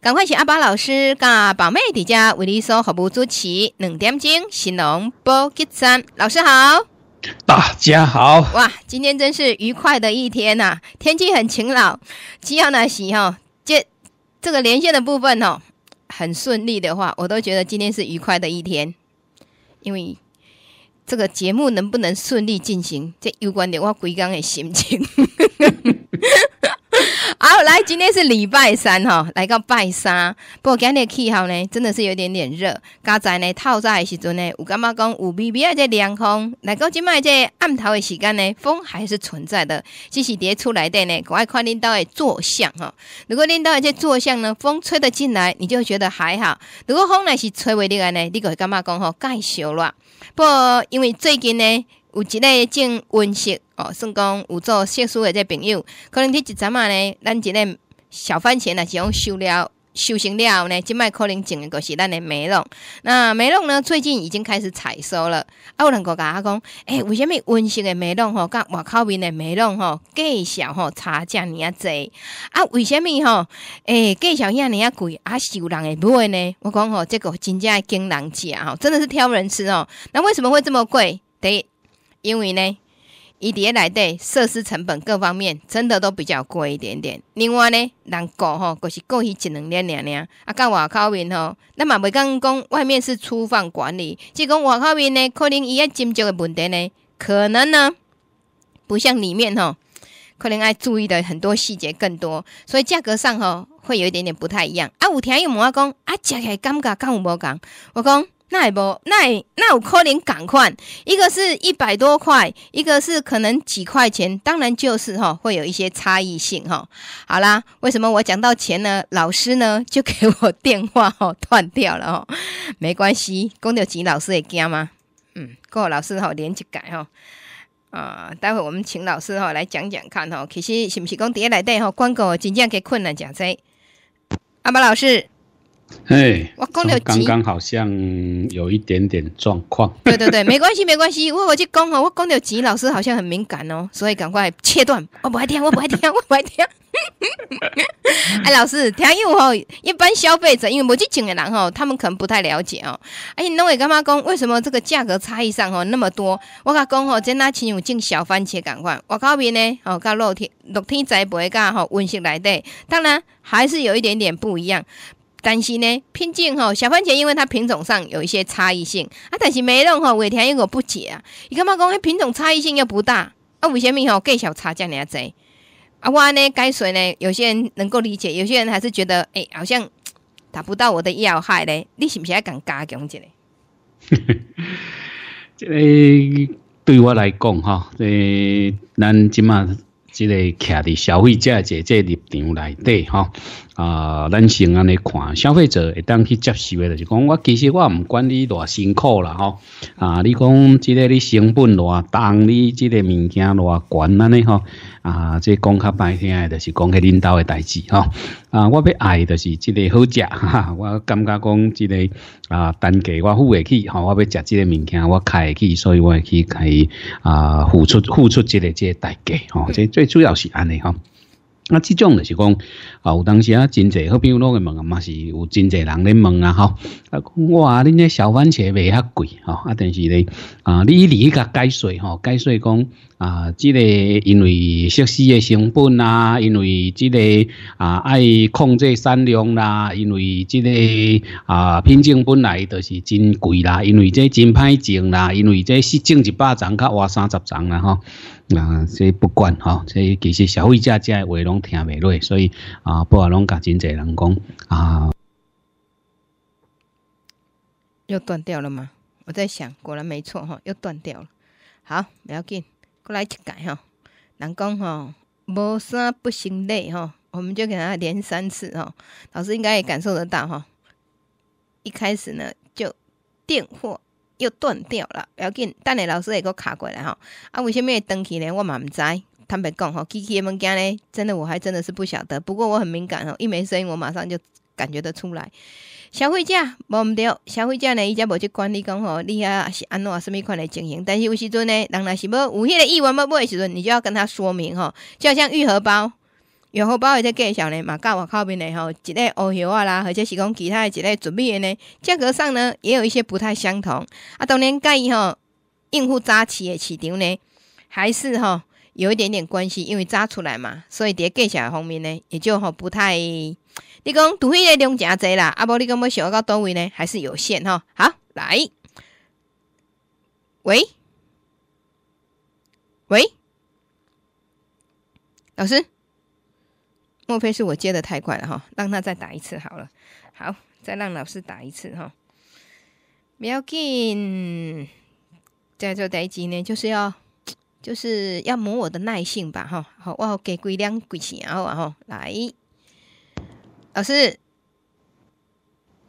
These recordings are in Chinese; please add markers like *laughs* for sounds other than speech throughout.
赶快请阿巴老师、甲宝妹迪家为你说好不主持两点钟新农不吉山老师好，大家好。哇，今天真是愉快的一天呐！天气很晴朗，只要的喜哦，这这个连线的部分哦，很顺利的话，我都觉得今天是愉快的一天。因为这个节目能不能顺利进行，这有关的我鬼刚的心情。好，来，今天是礼拜三哈，来到拜三。不过今天的气候呢，真的是有点点热。刚才呢，透早的时阵呢，我感觉讲有微微的这凉风。来，到今麦这暗头的时间呢，风还是存在的。只是跌出来的呢，我爱看领导的坐相哈。如果领导的这坐相呢，风吹得进来，你就觉得还好。如果风呢是吹进来呢，你会感觉讲吼，盖小了。不，过因为最近呢，有一个正温室。哦，算讲有做色素的这朋友，可能你一阵啊呢，咱一个小番茄呢，是用收了，收成了后呢，即摆可能种诶个是咱的梅容。那梅容呢，最近已经开始采收了。啊，有人个讲，诶为什物温室的梅容吼，甲外口面的梅容吼，价小吼差遮尔啊济？啊，为什物吼？诶价小遐尔啊贵，啊是有人会买呢？我讲吼，这个真价惊人价吼，真的是挑人吃哦。那为什么会这么贵？第一，因为呢。伊伫诶内底设施成本各方面，真的都比较贵一点点。另外呢，人顾吼，就是过去一两年两年，啊，到外口面吼，咱嘛袂讲讲外面是粗放管理，即讲外口面呢，可能伊迄斟酌诶问题呢，可能呢不像里面吼，可能爱注意的很多细节更多，所以价格上吼会有一点点不太一样。啊，有听条问无讲，啊，食起来感觉敢有无讲，我讲。那也不，那那有可能赶快，一个是一百多块，一个是可能几块钱，当然就是哈，会有一些差异性哈。好啦，为什么我讲到钱呢？老师呢就给我电话哦断掉了哦，没关系，公牛吉老师也惊吗？嗯，过后老师哦连接改哈。啊，待会我们请老师哦来讲讲看哦。其实是不是讲底下来对哈，关公真正给困难讲灾。阿伯老师。哎，我刚，刚刚好像有一点点状况。对对对，没关系没关系。我我去讲哦，我讲了吉老师好像很敏感哦，所以赶快切断。我不爱听，我不爱听，*laughs* 我不爱听。*laughs* 哎，老师，听有吼，一般消费者因为我去种的人哦，他们可能不太了解哦。哎，那位干嘛讲？为什么这个价格差异上哦那么多？我讲吼，今天请有进小番茄，赶快。我告边呢哦，甲露天露天栽培吼温室来的，当然还是有一点点不一样。但是呢，偏见哈，小番茄因为它品种上有一些差异性啊，但是没用吼，伟田又我不解啊，你干嘛讲品种差异性又不大啊？为千米哈，给小差这样子，啊，我呢，该谁呢？有些人能够理解，有些人还是觉得哎，好像达不到我的要害呢。你是不是要讲加强一下？*laughs* 这个对我来讲哈，这咱几嘛。即个徛伫消费者即即立场内底吼，啊，咱先安尼看，消费者会当去接受的就是讲，我其实我唔管你偌辛苦啦吼，啊，你讲即个你成本偌重，你即个物件偌贵安尼吼，啊，即讲较歹听诶，就是讲迄领导诶代志吼。啊，我要爱，就是即个好食，*laughs* 哈。我感觉讲即个啊，等价我付得起，吼。我要食即个物件，我开得起，所以我去以啊，付出付出即个即代价，吼。即最主要是安尼，吼。啊，即种就是讲，啊，有当时啊，真济好朋友拢问啊，嘛是有真济人咧问啊，吼啊，我话恁呢小番茄卖遐贵，吼，啊，但是咧，啊，你你佢解释，吼，解释讲。啊，这个因为设施的成本啦，因为这个啊爱控制产量啦，因为这个啊品种本来就是真贵啦，因为这真歹种啦，因为这种一百层卡哇三十层啦吼。啊，这不管哈，这其实消费者这话拢听袂落，所以啊，不啊拢甲真侪人讲啊。又断掉了吗？我在想，果然没错哈，又断掉了。好，不要紧。来一届吼，人讲吼，无山不行累吼，我们就给他连三次吼，老师应该也感受得到吼，一开始呢，就电话又断掉了，不要紧，等下老师会个卡过来吼，啊，为什么断去呢？我嘛毋知，坦白讲吼 k i k i M 家呢，真的我还真的是不晓得。不过我很敏感哈，一没声音，我马上就感觉得出来。消费者无毋对，消费者呢，伊则无去管理讲吼，你遐是安怎啊，什款嘞经营？但是有时阵呢，人若是要有迄个意愿要买的时阵，你就要跟他说明吼，就好像愈合包、愈合包会这介绍呢，嘛，甲外口面嘞吼，一类欧药啊啦，或者是讲其他的一类准备的呢，价格上呢也有一些不太相同啊。当然介吼应付早期的市场呢，还是吼有一点点关系，因为早出来嘛，所以迭介绍方面呢，也就吼不太。你讲都会来量诚济啦，阿无你讲要想要到段位呢，还是有限吼。好，来，喂，喂，老师，莫非是我接的太快了哈？让他再打一次好了，好，再让老师打一次哈。不要紧，在这等一集呢，就是要就是要磨我的耐性吧哈。好，我给龟两龟钱然后啊哈，来。老师，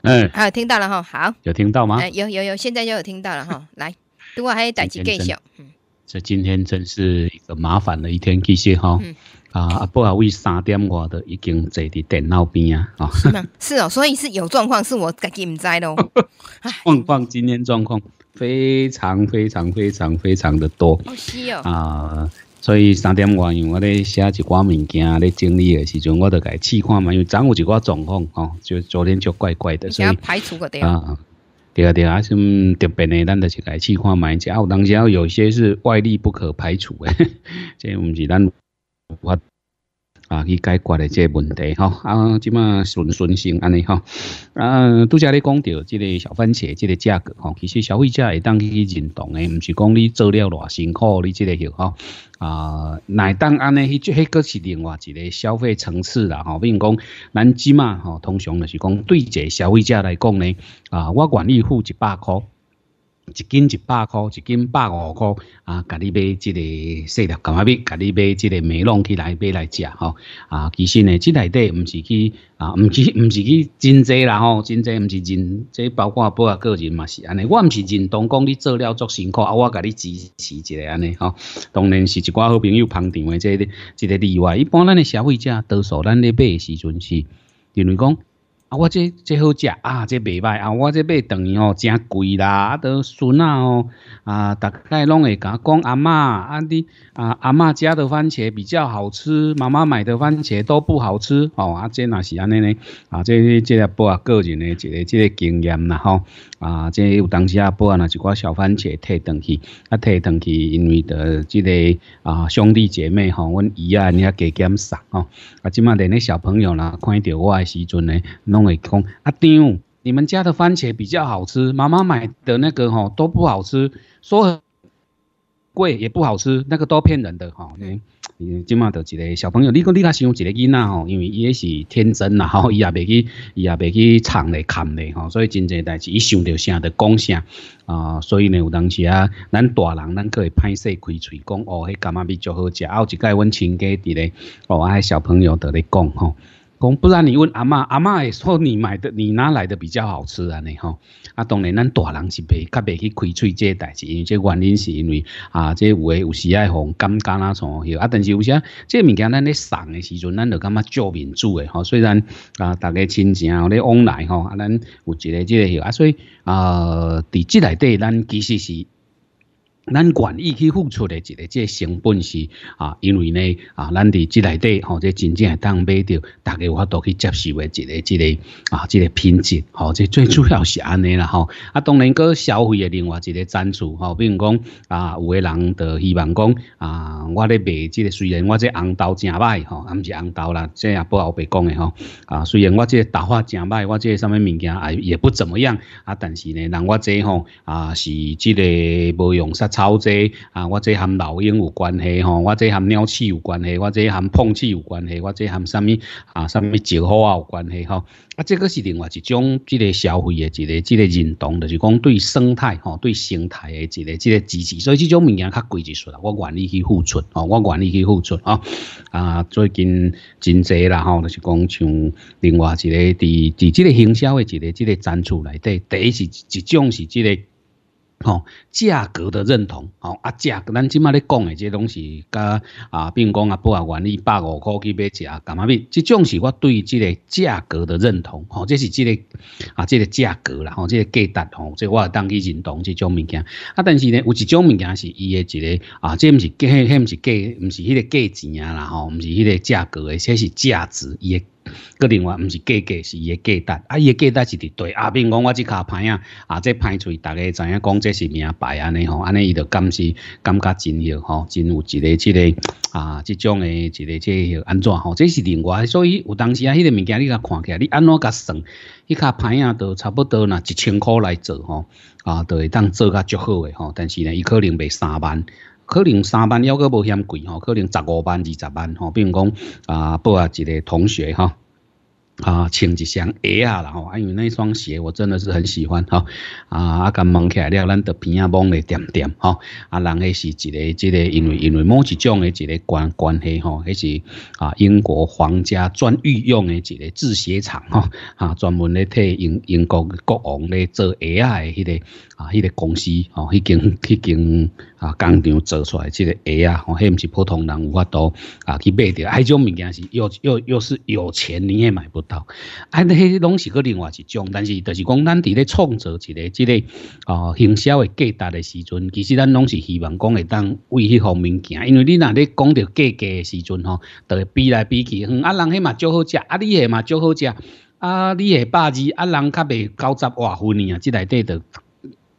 嗯，好，听到了哈，好，有听到吗？有有有，现在就有听到了哈，*laughs* 来，等我还有打击一下。嗯，这今天真是一个麻烦的一天，继续哈。嗯啊，不好意思，三点我的已经坐伫电脑边啊。啊，是哦，所以是有状况，是我自己唔知咯。喽。*laughs* 状况今天状况非常非常非常非常的多。哦，是哦。啊。所以三点原因，我咧写一寡物件，咧整理的时候，我都该试看嘛。因为昨有一寡状况吼，就昨天就怪怪的，所以排除个啊，对啊对啊，什特别的，咱都是该试看嘛。然有当时有些是外力不可排除的，*laughs* 这不是咱我。啊，去解决的这问题哈啊，即马顺顺性安尼哈，啊，都只咧讲到即个小番茄即个价格哈，其实消费者也当去认同的，唔是讲你做了偌辛苦，你即个又哈啊乃当安尼迄就迄个是另外一个消费层次啦吼。比如讲咱即马吼，通常就是讲对这消费者来讲呢，啊，我愿意付一百块。一斤一百块，一斤百五块啊！甲你买这个饲料，干啊，要甲你买这个美容去来买来食吼？啊，其实呢，即内底唔是去啊，唔去唔是去真济啦吼，真济唔是认，即包括包括个人嘛是安尼。我唔是认同讲你做了足辛苦，啊，我甲你支持一下安尼吼。当然是一寡好朋友捧场的，即个即个例外。一般咱的消费者多数咱咧买时阵是，认为讲。啊，我这这好食啊，这袂歹啊，我这买等于哦，真贵啦，啊，都孙啊哦，啊大概拢会甲讲阿妈啊你啊阿妈家的番茄比较好吃，妈妈买的番茄都不好吃哦，啊这那是安尼呢，啊这这啊个人的一个这个经验啦吼。啊，即有当时啊，保安啊，一寡小番茄摕转去，啊，摕转去，因为着即个啊，兄弟姐妹吼，阮姨啊，你啊加减上吼，啊，即马的那小朋友啦，看到我诶时阵呢，拢会讲啊，张，你们家的番茄比较好吃，妈妈买的那个吼都不好吃，说。贵也不好吃，那个都骗人的哈。嗯，即马就一个小朋友，你讲你较先一个囡仔吼，因为伊也是天真啦吼，伊也袂去，伊也袂去藏咧、藏咧吼，所以真济代志伊想着啥着讲啥啊，所以呢有当时啊，咱大人咱可以拍势开嘴讲哦，迄干嘛咪就好食？有一届阮亲家伫咧，哦，迄小朋友在咧讲吼。讲不然你问阿妈，阿妈也说你买的，你哪来的比较好吃啊，你吼，啊，当然咱大人是袂，较袂去开嘴这代志，因为这原因是因为啊，这有诶有时爱放尴尬那从，啊，但是有时啊，这物件咱咧送的时阵，咱就感觉做面子诶，吼。虽然啊，大家亲情咧往来吼，啊，咱有一个即个，啊，所以啊，伫即内底，咱其实是。咱愿意去付出的，一个即个成本是啊，因为呢啊，咱伫即内底吼，即真正当买到，大家有法都去接受的，一个一个啊，一个品质吼，即最主要是安尼啦吼。啊，当然，个消费的另外一个赞助吼，比如讲啊，有个人就希望讲啊，我咧卖即个，虽然我即红豆正歹吼，啊，毋是红豆啦，即也不好白讲的吼。啊，虽然我即个豆发正歹，我即个上面物件也也不怎么样啊，但是呢，人我即吼啊是即个无用老这啊，我这含老鹰有关系吼，我这含尿气有关系，我这含碰气有关系，我这含什么啊？什么治好啊有关系吼？啊，这个是另外一种，这个消费的，一个，这个认同，就是讲对生态吼，对生态的，一个，这个支持。所以这种物件较贵，一术啦，我愿意去付出哦，我愿意去付出啊。啊，最近真济啦吼，就是讲像另外一个，伫，伫这个营销的，一个，这个展次内底，第一是，一种是这个。哦，价格的认同哦，啊，价格咱即卖咧讲的这东西，甲啊，比如讲啊，不啊，愿意百五块去买食，干嘛咪？这种是我对这个价格的认同。哦，这是这个啊，这个价格啦，吼，这个价值吼，即个、我当去认同这种物件。啊，但是呢，有一种物件是伊的一个啊，这毋是价，迄毋是价，毋是迄个价钱啊啦，吼，毋是迄个价格的，这是价值伊诶。个另外毋是价格，是伊个价值。啊，伊个价值是伫对啊，比如讲我即卡牌啊，啊，这歹最大家知影讲这是名牌安尼吼，安尼伊就感是感觉真好吼，真有一个即个啊，即种诶，一个即个安怎吼，这是另外。所以有当时啊，迄个物件你甲看起，来，你安怎甲算？迄卡牌啊，都差不多那一千块来做吼，啊，都会当做甲足好诶吼。但是呢，伊可能卖三万。可能三万要阁无嫌贵吼，可能十五万、二十万吼。比如讲啊，报啊一个同学哈，啊穿一双鞋啊啦吼，因为那双鞋我真的是很喜欢哈。啊，啊，甲刚起来了，咱得偏下望咧点点哈。啊，人迄是一个，一个因为因为某一种诶一个关关系吼，迄是啊英国皇家专御用诶一个制鞋厂哈，啊专门咧替英英国国王咧做鞋啊诶迄个。啊，迄个公司吼，迄间、迄间啊，工厂做出来即个鞋啊，吼，迄毋是普通人有法度啊去买着，啊种物件是又又又是有钱你也买不到，啊迄些拢是个另外一种，但是就是讲咱伫咧创造一个即个哦营销诶价值的时阵，其实咱拢是希望讲会当为迄方面行，因为你若咧讲着价格的时阵吼，就比来比去，哼、啊人迄嘛足好食，啊你诶嘛足好食，啊你诶百二，啊人较袂九十外分呢啊，即内底就。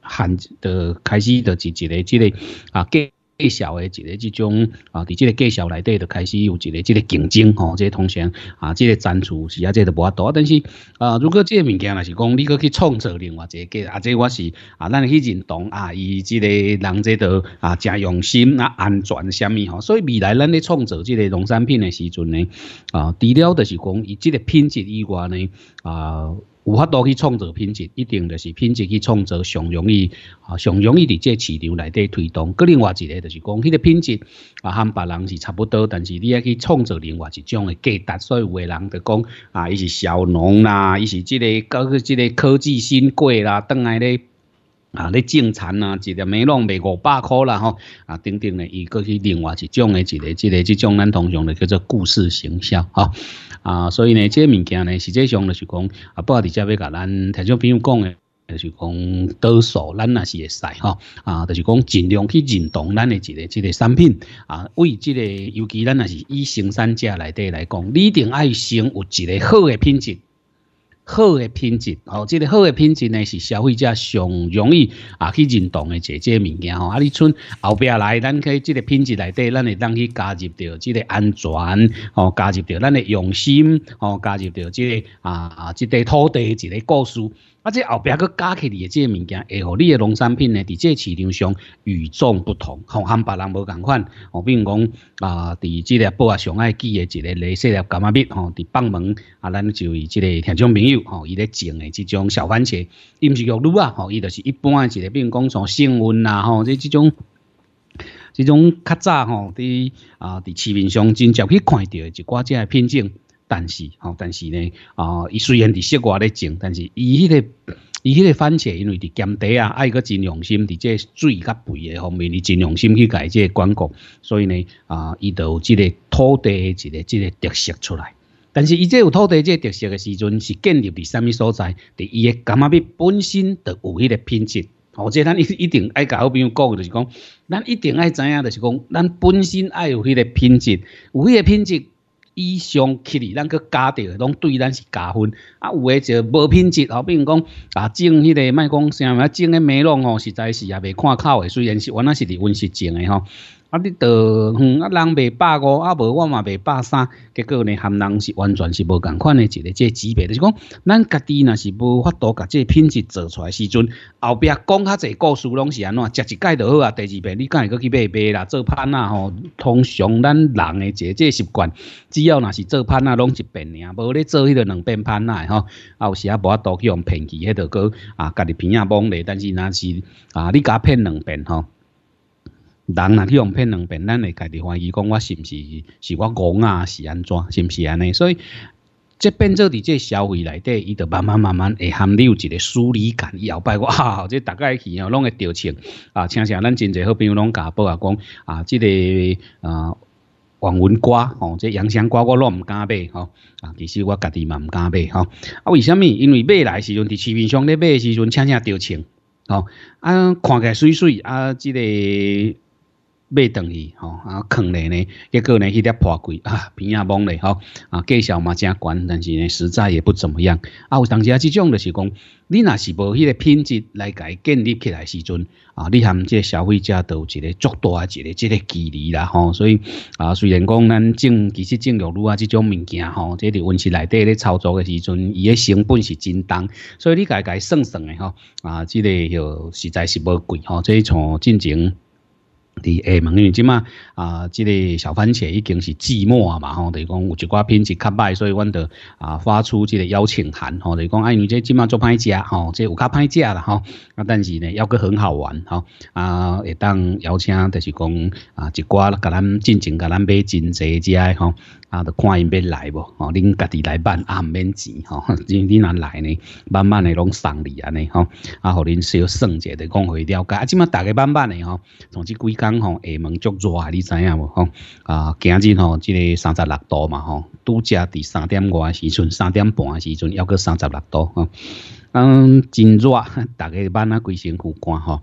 含的开始的是一个之个啊，介介绍的一个这种啊，伫这个介绍内底就开始有一个这个竞争吼，这个同行啊，这个赞助是啊，这个无啊多，但是啊，如果这个物件若是讲你可去创造另外一个，啊，这我是啊，咱去认同啊，伊这个人这都啊，诚用心啊，安全什么吼，所以未来咱咧创造这个农产品的时阵呢，啊，除了就是讲伊这个品质以外呢，啊。有法多去创造品质，一定就是品质去创造上容易，啊上容易伫即个市场内底推动。佢另外一个就是讲迄个品质啊，和别人是差不多，但是你要去创造另外一种诶价值。所以有個人就讲啊，伊是小农啦，伊是即个到去即个科技新贵啦，等下咧。啊，你种田啊，一个梅陇卖五百块啦吼，啊，等等嘞，伊搁去另外一种诶，一个、一个、一种咱通常咧叫做故事营销吼，啊，所以呢，即个物件呢，实际上就是讲，啊，不二加要甲咱，听众朋友讲诶，就是讲多数咱那是会使吼，啊，就是讲尽量去认同咱诶一个、一个产品啊，为即个，尤其咱那是以生产者来对来讲，你定爱先有一个好诶品质。好的品质，吼，即个好的品质呢，是消费者上容易啊去认同嘅一啲物件吼。啊，你从后壁来，咱去即个品质内底，咱会当去加入到即个安全，吼，加入到咱嘅用心，吼，加入到即个啊，啊，即个土地，一个故事。啊！即后壁佮加起嚟，即个物件会互你诶农产品呢？伫即个市场上与众不同，吼，含别人无共款。吼，比如讲，啊，伫即个布啊，上爱记诶一个绿色个感啊蜜，吼，伫放门啊，咱就以即个听众朋友，吼，伊咧种诶即种小番茄，伊毋是玉露啊，吼，伊就是一般诶一个，比如讲像新运啦，吼，即即种，即种较早吼，伫啊，伫市面上真少去看到一挂即个品种。但是，吼，但是呢，啊，伊虽然伫室外咧种，但是伊迄个伊迄个番茄，因为伫咸地啊，爱个真用心伫即个水较肥诶方面，伊真用心去伊即个管顾。所以呢，啊，伊就即个土地一个即个特色出来。但是伊即有土地即特色诶时阵，是建立伫啥物所在？伫伊个感觉你本身着有迄个品质，好，即咱一一定爱甲好朋友讲，就是讲，咱一定爱知影，就是讲，咱本身爱有迄个品质，有迄个品质。以上起哩，咱去加着，拢对咱是加分。啊，有诶就无品质后比如讲啊，种迄个卖讲啥物啊，种诶美容吼，实在是也未看口诶。虽然是原来是伫温室种诶吼。啊！你倒哼啊，人卖百五，啊无我嘛卖百三，结果呢，含人是完全是无同款的一个这级别。就是讲，咱家己若是无法度把这品质做出来时阵，后壁讲较济故事拢是安怎？食一盖就好啊，第二遍你敢会搁去买卖啦？做番啊吼，通常咱人的一个这习惯。只要若是做番啊，拢是遍尔，无咧做迄个两遍番诶吼。啊，有时啊无法度去用骗去迄条股啊，家己骗啊懵咧，但是若是啊，你甲骗两遍吼。人啊，去用骗两遍，咱会家己怀疑，讲我是不是是我怣啊？是安怎？是不是安尼？所以，即变做伫即消费内底，伊就慢慢慢慢会含有一个疏离感。以后摆我 *laughs* 啊，即大概去啊，拢会调情啊。请啥咱真侪好朋友拢我报啊，讲啊，即个啊，黄文瓜吼，即洋香瓜我拢唔敢买吼啊。其实我家己嘛唔敢买吼啊。为什么？因为买来时阵伫市面上咧买时阵恰恰着穿，吼啊，看起来水水啊，即个。卖断去吼啊，坑咧呢，结果呢，迄得破柜啊，边仔崩咧吼啊，价小嘛家悬，但是呢，实在也不怎么样啊。有当时啊，这种就是讲，你若是无迄个品质来伊建立起来时阵啊，你含这消费者都一个足大一个这个距离啦吼。所以啊，虽然讲咱种其实种玉露啊，这种物件吼，这伫温室内底咧操作的时阵，伊诶成本是真重，所以你甲伊算算的吼，啊，即个又实在是无贵吼。这一从进前。伫厦门，因为即嘛啊，即个小番茄已经是寂寞啊嘛吼，等是讲有一寡品质较歹，所以阮就啊发出即个邀请函吼，等是讲哎，你即即嘛做歹食吼，即有较歹食啦吼，啊，但是呢，要个很好玩吼啊，会当邀请就是讲啊，一寡甲咱进前甲咱买真侪只吼。啊，就看因要来无，哦，恁家己来办，啊，唔免钱，吼，恁 *laughs* 若来呢，慢慢的拢送你安尼，吼，啊，互恁小算一下，得讲伊了解，啊，即麦大概慢慢的吼，从即几工吼，厦门足热，你知影无？吼，啊，今日吼，即个三十六度嘛，吼，拄则伫三点外时阵，三点半时阵，要个三十六度，吼。嗯，真 *laughs* 热，大概把那龟仙苦干啊，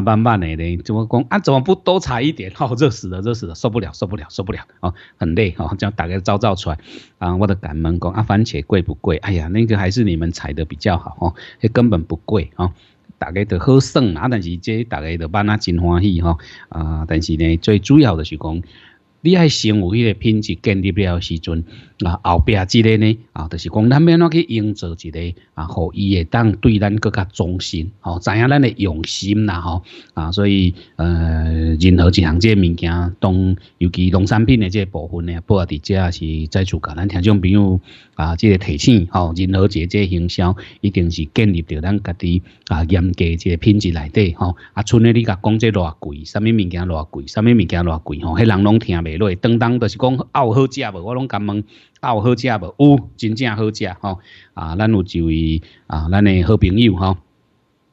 慢慢怎么讲啊？怎么不多一点？热死了，热死了，受不了，受不了，受不了，哦，很累哦，大照照出来，啊，我的讲啊，番茄贵不贵？哎呀，那个还是你们采的比较好哦，根本不贵哦，大都好省啊，但是这大概都办啊，真欢喜哈，啊，但是呢，最主要的是讲。你爱先有迄个品质建立了时阵，啊，后壁之类呢，啊，就是讲咱要怎去营造一个啊，互伊会当对咱更加忠心，吼，知影咱的用心啦，吼，啊，所以，呃，任何一项这物件，当尤其农产品的这部分呢，不阿地这也是在做噶。咱听众朋友，啊，这个提醒，吼，任何一即这营销一定是建立着咱家己啊严格这品质内底，吼，啊，像你甲讲讲这偌贵，什么物件偌贵，什么物件偌贵，吼，迄人拢听袂。落当当，就是讲有好食无？我拢敢问有好食无？有真正好食吼！啊，咱有一位啊？咱的好朋友吼，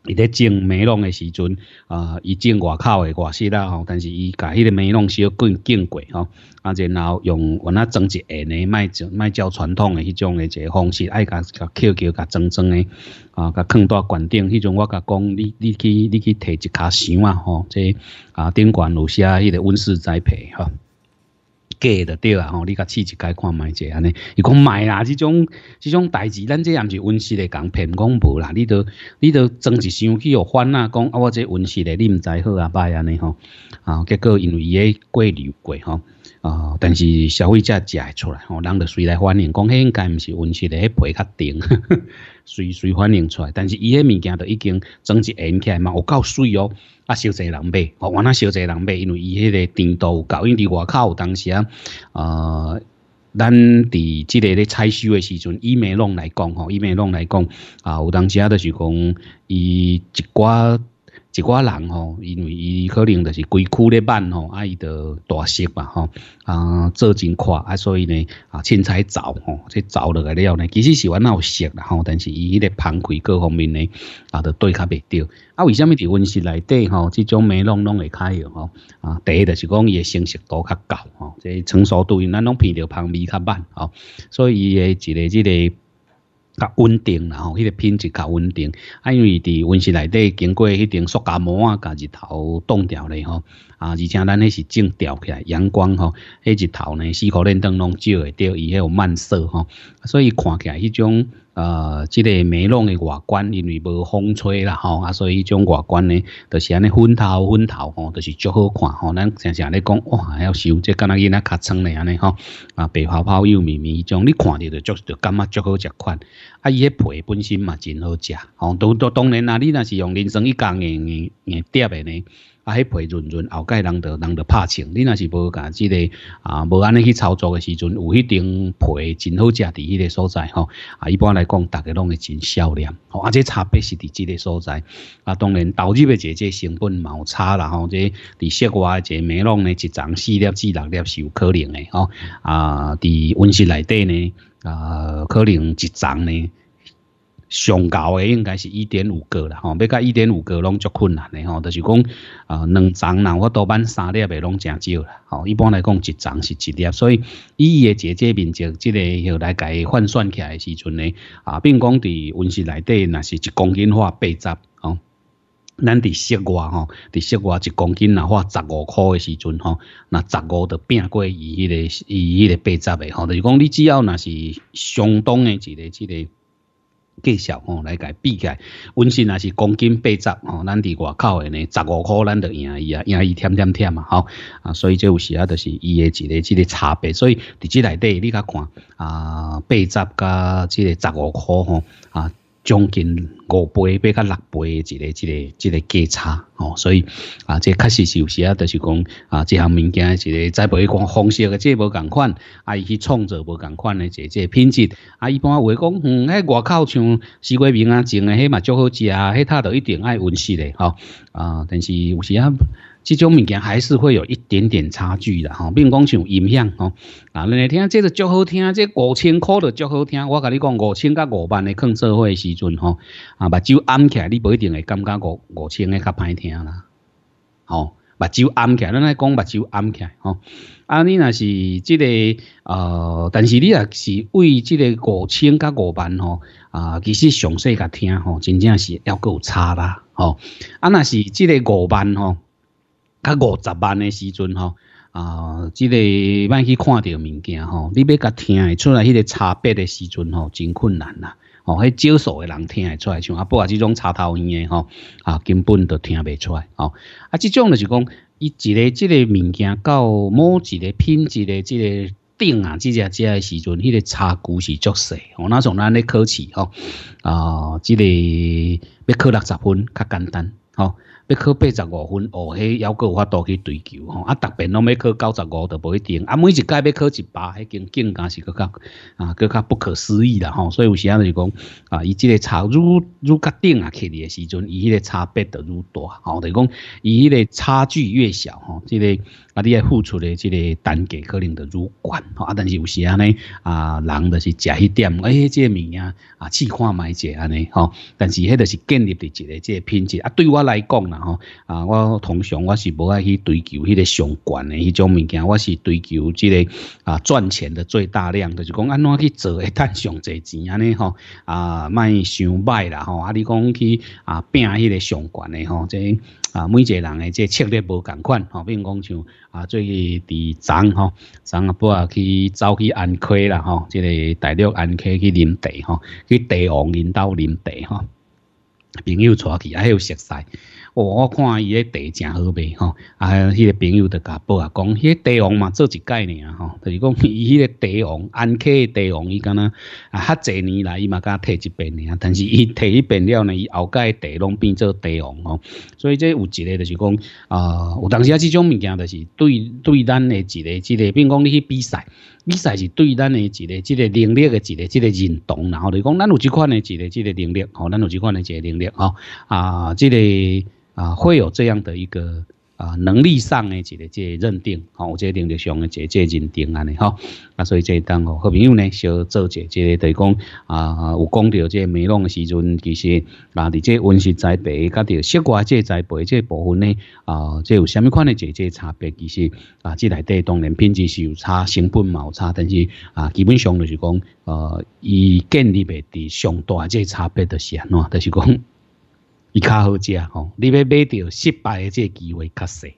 伊在种梅容的时阵啊，伊种外口的外西啦吼，但是伊甲迄个梅容小棍见过吼，啊，然后用原来种植下呢，卖就较传统的迄种的一个方式，爱甲甲扣 Q 甲装装的啊，甲空在罐顶，迄种我甲讲，你你去你去摕一卡箱啊吼，即啊顶罐有写迄个温室栽培吼。给的对啦吼，你甲试一开看卖者安尼，伊讲卖啦这种这种代志，咱这样是温室的讲，骗讲无啦，你都你都装一箱去哦，反啦，讲啊我者温室的你唔知好啊歹啊呢吼啊，结果因为伊个过流过吼啊，但是消费者食会出来吼，人就随来反应，讲迄应该唔是温室的迄皮较甜。随随反应出，来，但是伊迄物件都已经整只淹起来嘛，有够水哦，啊，少侪人买，我那少侪人买，因为伊迄个甜度有够，因为伫外口有当时啊，呃，咱伫即个咧采收的时阵，伊咪弄来讲吼，伊咪弄来讲啊，有当时啊，就是讲伊一寡。一寡人吼，因为伊可能就是规区咧办吼，啊伊就大熟嘛吼，啊做真快啊，所以呢啊凊彩走吼，即走落来了后呢，其实是还闹熟啦吼，但是伊迄个膨溃各方面呢，啊都对较袂着。啊为什么伫温室里底吼，即种梅拢拢会开个吼？啊第一就是讲伊个成熟度较高吼，即成熟度，因咱拢偏着膨味较慢吼，所以伊个一个之个。较稳定，然后迄个品质较稳定，啊，因为伫温室内底经过迄段塑胶膜啊，甲日头冻掉咧吼，啊，而且咱迄是正吊起来，阳光吼，迄日头呢，四颗连灯拢照会着，伊迄有漫色吼，所以看起来迄种。呃，即个梅弄的外观，因为无风吹啦吼，啊，所以种外观呢，就是安尼粉头粉头吼，就是足好看吼。咱常常咧讲，哇，要收即若囡仔较窗咧安尼吼，啊，白泡泡又绵绵，种你看着就足，就感觉足好食款。啊，伊迄皮本身嘛真好食，吼，都都当然啦，你那是用人生一工诶硬硬叠诶呢。啊，迄皮润润，后盖人着人着拍穿。你若是无甲即个啊，无安尼去操作的时阵，有迄种皮真好食，伫迄个所在吼。啊，一般来讲，大家拢会真少念。吼，啊，这差别是伫即个所在。啊，当然投入的这这成本有差啦，吼。这伫室外这梅弄呢，一丛四粒至六粒是有可能的，吼。啊，伫温室内底呢，啊，可能一丛呢。上高诶应该是一点五个啦，吼，要到一点五个拢足困难诶吼，就是讲啊，两丛啦，我多半三粒诶拢诚少啦，吼，一般来讲一丛是一粒，所以伊诶一个面积，即个后来家换算起来时阵咧，啊，并讲伫温室内底那是一公斤花八十，吼，咱伫室外吼，伫室外一公斤若花十五块的时阵，吼，那十五都变过伊迄、个伊迄个八十的吼，就是讲你只要那是相当的一个一个。介绍吼来伊比起来，本身也是公斤八十吼，咱伫外口诶呢，十五块咱就赢伊啊，赢伊添添添嘛吼啊，所以有时啊，就是伊诶一个即个差别，所以伫即内底你甲看啊，八十加即个十五块吼啊。将近五倍八較六倍嘅一个、一个、一个价差哦，所以啊，即确实是有时啊，就是讲啊，即项物件一個栽培個方式个即无唔同款，啊，伊去创造无同款嘅即即品质，啊，一般话讲，嗯，迄外口像徐桂明啊种嘅，迄嘛足好食啊，迄他都一定爱温室嘅，嚇，啊，但是有时啊。即种物件还是会有一点点差距的吼，比如讲像音响吼，啊，你听这个足好听，这五千块的足好听，我跟你讲五千甲五万的坑社会的时阵吼，啊，目睭暗起来，你不一定会感觉五五千的较歹听啦，吼，目睭暗起来，咱来讲目睭暗起来吼，啊，你那是即个呃，但是你也是为即个五千甲五万吼，啊，其实详细甲听吼，真正是还够差啦，吼，啊，那是即个五万吼。较五十万的时阵吼，啊，这个歹去看到物件吼，你要甲听会出来，迄个差别的时阵吼，真困难啦。吼，迄少数的人听会出来，像啊，波啊即种插头音的吼，啊，根本都听袂出来。吼，啊，即种就是讲，伊一个、即个物件到某一个品质的即个顶啊，即只只的时阵，迄个差距是足细。我那从咱咧考试吼，啊，这个要考六十分，较简单，吼。要考八十五分，哦，迄抑够有法度去追求吼。啊，特别拢要考九十五，就无一定。啊，每一届要考一百，迄个竞争是佫较啊，佫较不可思议啦吼。所以有时啊，就是讲啊，伊这个差愈愈较顶啊，起嚟的时阵，伊迄个差别就愈大吼。等是讲，伊迄个差距越小吼，即个。啊！你要付出的，即个单价可能就愈贵吼，啊！但是有时安呢，啊，人就是食一点，而且个物件啊，试看买者安尼吼，但是迄个是建立的一个即个品质啊。对我来讲啦吼，啊，我通常我是不爱去追求迄个上悬的迄种物件，我是追求即个啊赚钱的最大量，就是讲安怎去做会赚上侪钱安尼吼啊，卖想歹啦吼，啊！你讲去啊，拼迄个上悬的吼，即啊，每一个人的即策略无同款吼，比如讲像。啊，最近伫长吼，啊，阿啊去走去安溪啦吼，即个大陆安溪去啉茶吼，去帝王领导啉茶吼，朋友带去还有熟识。哦，我看伊个地真好卖吼，啊，迄个朋友都甲报啊，讲迄个茶王嘛，做一届尔吼，就是讲伊迄个茶王，安溪茶王，伊敢若啊较侪年来伊嘛甲退一遍尔，但是伊退一遍了呢，伊后盖地拢变做茶王哦，所以这有一个就是讲啊，有当时啊，这种物件就是对对咱诶一个一个，比如讲你去比赛，比赛是对咱诶一个一个能力诶一个一个认同，然后就是讲咱有几款诶一个一个能力，吼，咱有几款诶一个能力，吼，啊，这个。啊，会有这样的一个啊能力上的这个这认定，吼，有这个认定上的这这认定安尼哈，啊，所以这一当下，好朋友呢，小做者下这个，就讲啊，有讲到这个美容的时阵，其实啊，那这温室栽培跟这西瓜这栽培这部分呢，啊，这有虾米款的这这差别？其实啊，这内底当然品质是有差，成本有差，但是啊，基本上就是讲呃，伊建立的上大这差别的安怎，就是讲。伊较好食吼，你要买着失败的这机会较细。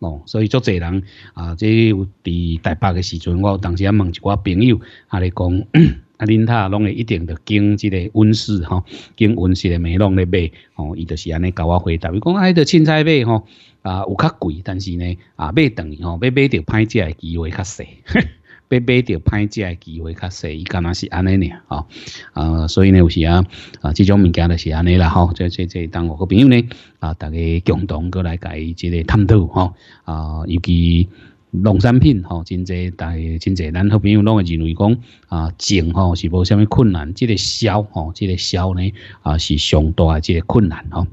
哦，所以足侪人啊，即有伫台北的时阵，我有当时啊问一寡朋友，啊咧讲，*clears throat* 啊恁他拢会一定着经即个温室吼，经温室的美容咧买，哦，伊就是安尼甲我回答，伊讲，啊，着凊彩买吼，啊，有较贵，但是呢，啊，买当吼，要买着歹食的机会较细。被摆到拍的机会较细，伊敢若是安尼咧吼，啊，所以呢有时啊，啊，这种物件就是安尼啦吼。即即即，当我个朋友呢，啊，大家共同过来解即个探讨吼，啊，尤其农产品吼，真侪大，真侪咱好朋友拢会认为讲啊，种吼是无啥物困难，即个销吼，即个销呢啊是上大即个困难吼。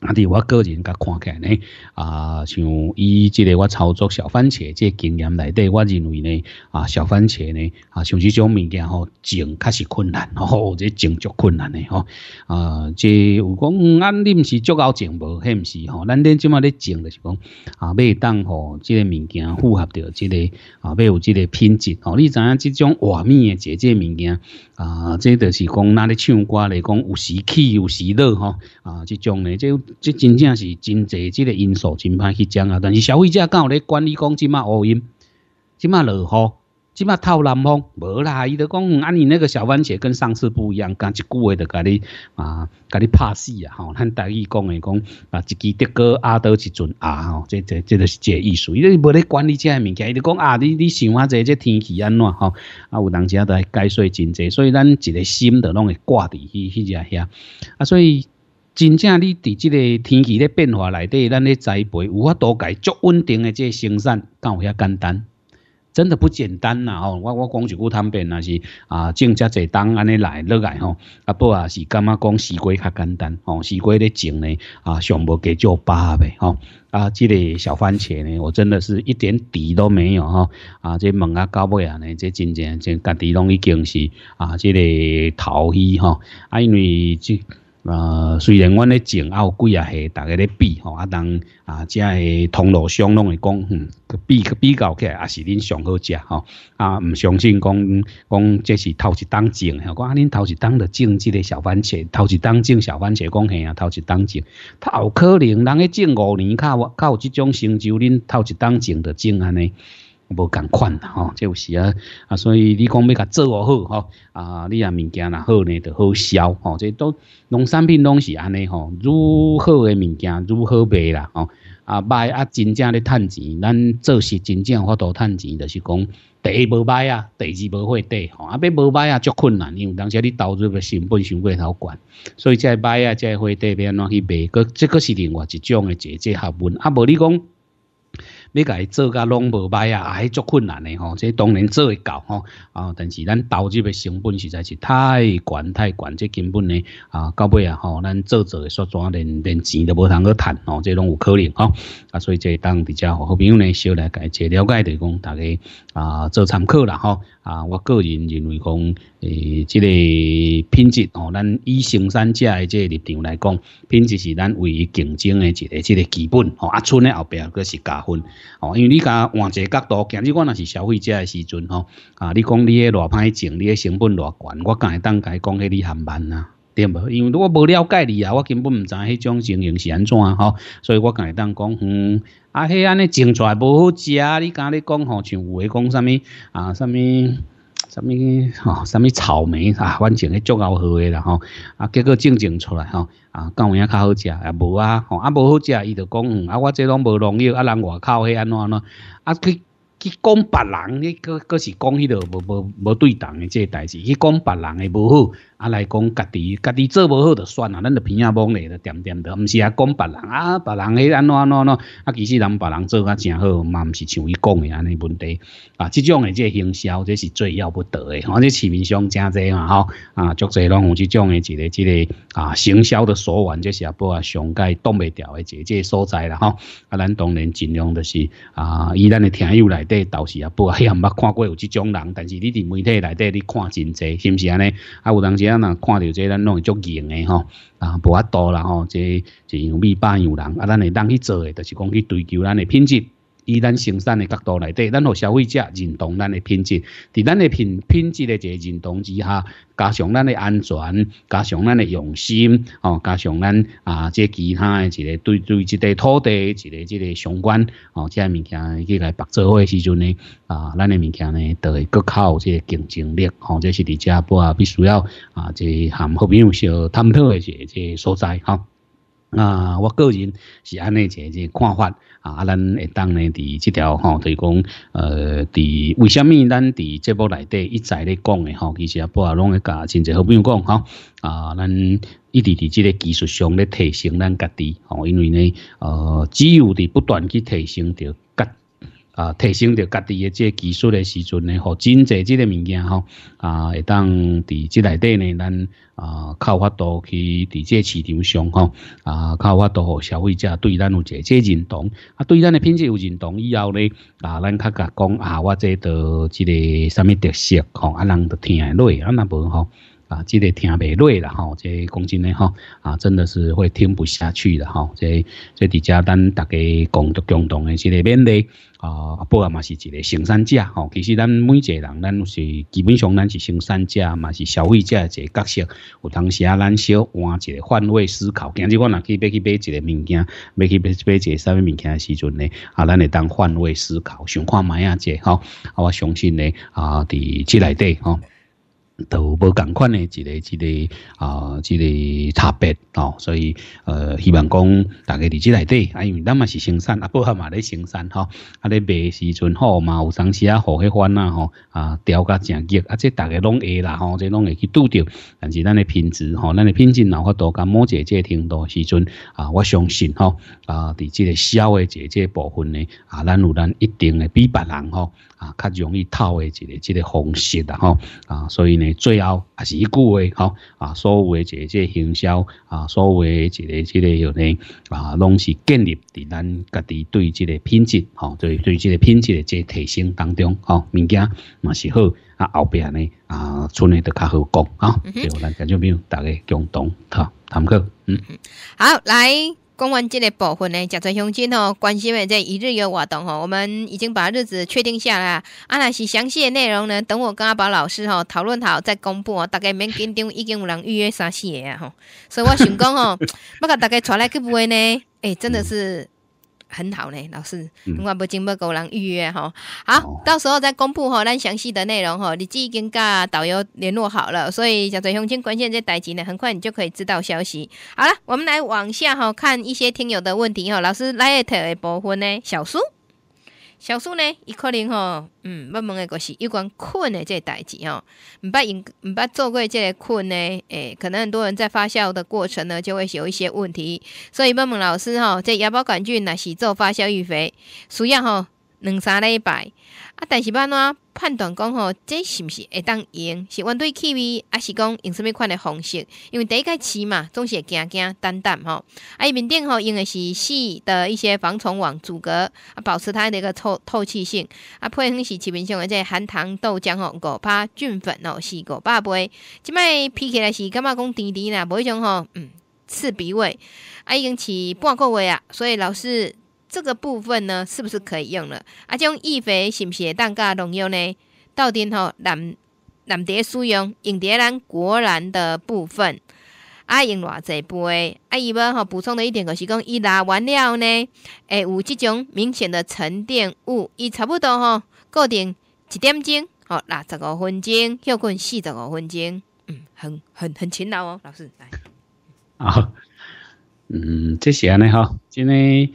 啊！伫我个人甲看起来呢，啊，像以即个我操作小番茄即经验内底，我认为呢，啊，小番茄呢，啊，像即种物件吼，种确实困难吼，或 *laughs* 者种足困难嘞吼，啊，即有讲，你毋是足够种无，迄毋是吼，咱恁即马咧种就是讲啊，要当吼，即个物件符合着即个啊，要有即个品质吼，你知影即种画面诶一即物件啊，即就是讲哪咧唱歌来讲，有时气有时热吼，啊，即种呢，即。这真正是真侪，这个因素真歹去讲啊！但是消费者敢有咧管理讲，即嘛乌阴，即嘛落雨，即嘛透南风，无啦！伊就讲啊，你那个小番茄跟上次不一样，讲一句话就甲你啊，甲你拍死啊！吼，咱大意讲诶讲啊，一支的哥阿倒一阵啊，吼，这这这就是这个意思。伊咧无咧管理者物件，伊就讲啊，你你想啊，这这天气安怎吼啊，有当都的解说真济，所以咱一个心都拢会挂伫迄迄只遐啊，所以。真正你伫即个天气咧变化内底，咱咧栽培有法多解足稳定诶，即个生产敢有遐简单？真的不简单呐！吼，我我讲一句通病，那是啊，种遮侪冬安尼来落来吼，啊不啊是感觉讲西瓜较简单？吼，西瓜咧种呢啊，上无加少把呗吼啊，即个小番茄呢，我真的是一点底都没有吼啊，即问啊到尾啊呢，即真正这家己拢已经是啊，即个头稀吼啊，因为这。啊，虽然阮咧种有几啊，岁大家咧比吼，啊当啊，即系同路相拢会讲，嗯，比比较起来也是恁上好食吼。啊，唔相信讲讲这是头一当种，我讲啊恁头一当着种即个小番茄，头一当种小番茄，讲嘿啊，头一当种，他有可能人咧种五年靠靠这种成就，恁头一当种着种安尼。无共款啦吼，有时啊，啊，所以你讲要甲做外好吼，啊，你啊物件若好呢，就好销吼，即都农产品拢是安尼吼，愈好诶物件愈好卖啦吼，啊卖啊真正咧趁钱，咱做是真正有法度趁钱，就是讲第一无卖啊，第二无货地吼，啊，要无卖啊，足困难，因为当时你投入诶成本相对头悬，所以即会卖啊，即会花地变怎去卖，佮即个是另外一种诶即即学问，啊无你讲。你家做甲拢无歹啊，阿迄足困难诶吼，即当然做会到吼，啊，但是咱投入诶成本实在是太悬太悬，即根本呢啊，到尾啊吼，咱做做嘅刷砖连连钱都无通去赚吼，即拢有可能吼，啊，所以即当伫遮吼，好朋友咧小来解即了解地讲，大家啊做参考啦吼，啊，我个人认为讲诶，即个品质吼，咱以生产者诶即立场来讲，品质是咱唯一竞争诶一个即个基本吼，啊，剩咧后边个是加分。哦，因为你甲换一个角度，今日我那是消费者的时阵吼，啊，你讲你咧偌歹种，你诶成本偌悬，我会当甲伊讲迄你含慢啊，对无？因为如果无了解你啊，我根本唔知迄种情形是安怎吼，所以我会当讲哼，啊，迄安尼种出来无好食，你敢你讲吼，像有诶讲啥物啊，啥物？什么吼？什么草莓啊，反正个足好喝的啦吼。啊，结果种种出来吼，啊，当有影较好食，也无啊，吼，也无好食，伊就讲嗯。啊，我这拢无容易啊，人外口迄安怎安怎？啊，去去讲别人，你佫佫是讲迄条无无无对诶，的这代志，去讲别人的无好。啊，来讲家己，家己做无好就算啦，咱就偏仔往咧，了掂掂着，唔是啊讲别人啊，别人迄安怎安怎，啊，其实人别人做啊诚好，嘛唔是像伊讲的安尼问题，啊，即种的即个行销这是最要不得的，反正市面上诚济嘛吼，啊，足侪拢有即种的，即个即个啊，行销的说完，这是也不上界挡袂掉的，即这所在啦吼，啊，咱当然尽量就是啊，伊咱的听友内底倒是也不也毋捌看过有即种人，但是你伫媒体内底你看真济，是不是安尼？啊，有当时。啊，那看到这咱拢会足硬的吼，啊，无法度啦吼，这像米八有人，啊，咱会当去做嘅，就是讲去追求咱嘅品质。以咱生产的角度来对，咱让消费者认同咱的品质。在咱的品品质的一个认同之下，加上咱的安全，加上咱的用心，哦，加上咱啊，这其他的一个对对这块土地一个这个相关哦，这面去来打造的时阵呢，啊，咱的件呢都会更靠这个竞争力，或者是伫遮婆啊，必须要啊，这含后面小探讨的这个所在哈。啊，我个人是安尼一个看法啊，啊，咱会当呢，伫即条吼，就是讲，呃，伫为虾物咱伫节目内底一再咧讲诶吼，其实啊，包啊，拢会甲真侪好朋友讲吼，啊，咱一直伫即个技术上咧提升咱家己吼，因为呢，呃，只有伫不断去提升着。啊，提升到家己的这技术的时阵呢，和真侪这个物件吼，啊，会当伫这内底呢，咱啊靠法多去伫这市场上吼，啊靠法多和消费者对咱有这这认同，啊对咱的品质有认同以后呢，啊咱客家讲啊，我这的这个什么特色吼，啊人就听来累，啊那无吼。啊，这个听不累了哈，这讲真诶哈，啊，真的是会听不下去的哈。这这底下，咱大家共同共同的这个便利啊，不啊嘛是一个生产者吼。其实咱每一个人，咱是基本上咱是生产者嘛，是消费者一个角色。有当时啊，咱小换一个换位思考，今日我若去背去买一个物件，背去买买一个啥物物件的时阵呢，啊，咱会当换位思考，想看买啊这好，我相信呢啊，伫这内底吼。都无共款诶一个一个啊一个差别哦所以呃希望讲大家伫即内底啊因为咱嘛是生产啊不合嘛咧生产吼啊咧卖诶时阵吼嘛有当时啊好迄款啊吼啊调甲正极啊即大家拢会啦吼即拢会去拄着但是咱诶品质吼咱诶品质若有法度甲某者即个程度时阵啊我相信吼啊伫即个消费者即部分呢啊咱有咱一定诶比别人吼啊较容易透诶一个一个方式啦吼啊所以呢最后还是一句话，吼啊，所有的即个营销啊，所有的这个这个有呢啊，拢是建立在咱家己对即个品质，吼，对对即个品质的即提升当中，吼，物件嘛是好啊，后边呢啊，剩得都较好讲啊，就咱观众朋友大家共同，讨探讨，嗯，好，来。公完这个部分呢，假传兄弟吼关心的这一日游活动吼，我们已经把日子确定下来啊。阿那是详细的内容呢，等我跟阿宝老师吼讨论好再公布哦。大概免紧张，已经有人预约三四个啊吼。所以我想讲吼，*laughs* 要甲大家传来去部呢？哎，真的是。很好呢，老师，你万不经过够人预约哈，好，到时候再公布哈，咱详细的内容哈，你已经跟导游联络好了，所以小嘴雄心。关键这台机呢，很快你就可以知道消息。好了，我们来往下哈，看一些听友的问题哈，老师来一头的部分呢，小苏。小苏呢，伊可能吼，嗯，要问诶个是有关困的这个代志吼，毋捌用、毋捌做过这个困呢，诶，可能很多人在发酵的过程呢，就会有一些问题，所以问问老师吼，这芽孢杆菌若是做发酵育肥，需要吼两三礼拜。啊！但是，要安怎判断讲吼，这是毋是会当用？是原对气味，还是讲用什物款的方式？因为第一开试嘛，总是会惊惊胆胆吼。啊，伊面顶吼用的是细的一些防虫网阻隔，啊，保持它的一个透透气性。啊，配方是基本上而个含糖豆浆吼，五巴菌粉哦，是五百杯。即摆批起来是感觉讲甜甜啦，无迄种吼，嗯，刺鼻味。啊，已经饲半个月啊，所以老师。这个部分呢，是不是可以用了？啊，种易肥是不是当加农药呢？到底吼蓝蓝蝶、苏用，萤蝶兰、果兰的部分啊，用偌济杯？啊，伊们吼补充的一点，就是讲伊拉完了呢，会有即种明显的沉淀物，伊差不多吼，固定一点钟，吼，六十五分钟，休困四十五分钟，嗯，很很很勤劳哦，老师来。啊，嗯，这些呢，吼，真天。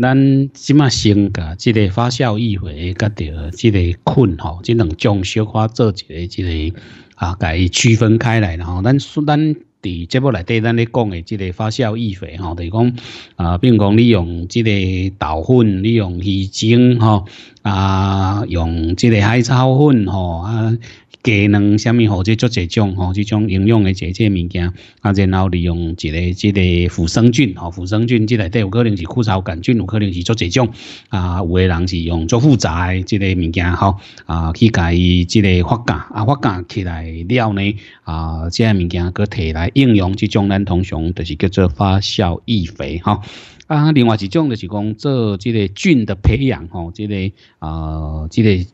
咱即马先甲即个发酵异味，甲着即个菌吼，即两种小花做一个即个啊，甲伊区分开来然吼。咱咱伫节目内底，咱咧讲诶，即个发酵异肥吼，就是讲啊，比如讲你用即个豆粉，你用鱼精吼，啊，用即个海草粉吼啊。鸡卵虾米互即做这种吼，即种应用的这些物件，啊，然后利用一个、一个腐生菌吼，腐生菌即内底有可能是枯草杆菌，有可能是做这种，啊，有诶人是用做复杂嘅这个物件，吼，啊，去甲伊即个发酵，啊，发酵起来了呢，啊，即个物件佮摕来应用，即种咱通常就是叫做发酵易肥，吼。啊，另外一种就是讲做即个菌的培养，吼，即个啊，即个。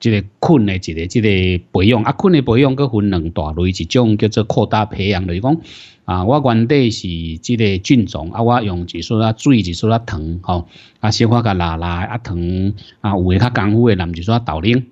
即个菌的即个即个培养，啊菌的培养佫分两大类，一种叫做扩大培养，就是讲啊，我原底是即个菌种，啊我用一撮啊水一撮啊糖，吼，啊小花甲拉拉，啊糖，啊有诶较功夫的，咱就做豆奶，